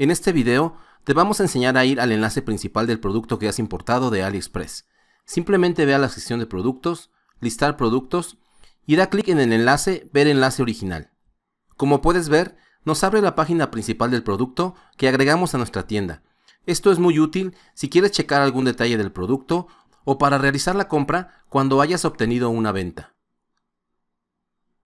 En este video te vamos a enseñar a ir al enlace principal del producto que has importado de AliExpress. Simplemente ve a la sección de productos, listar productos y da clic en el enlace ver enlace original. Como puedes ver, nos abre la página principal del producto que agregamos a nuestra tienda. Esto es muy útil si quieres checar algún detalle del producto o para realizar la compra cuando hayas obtenido una venta.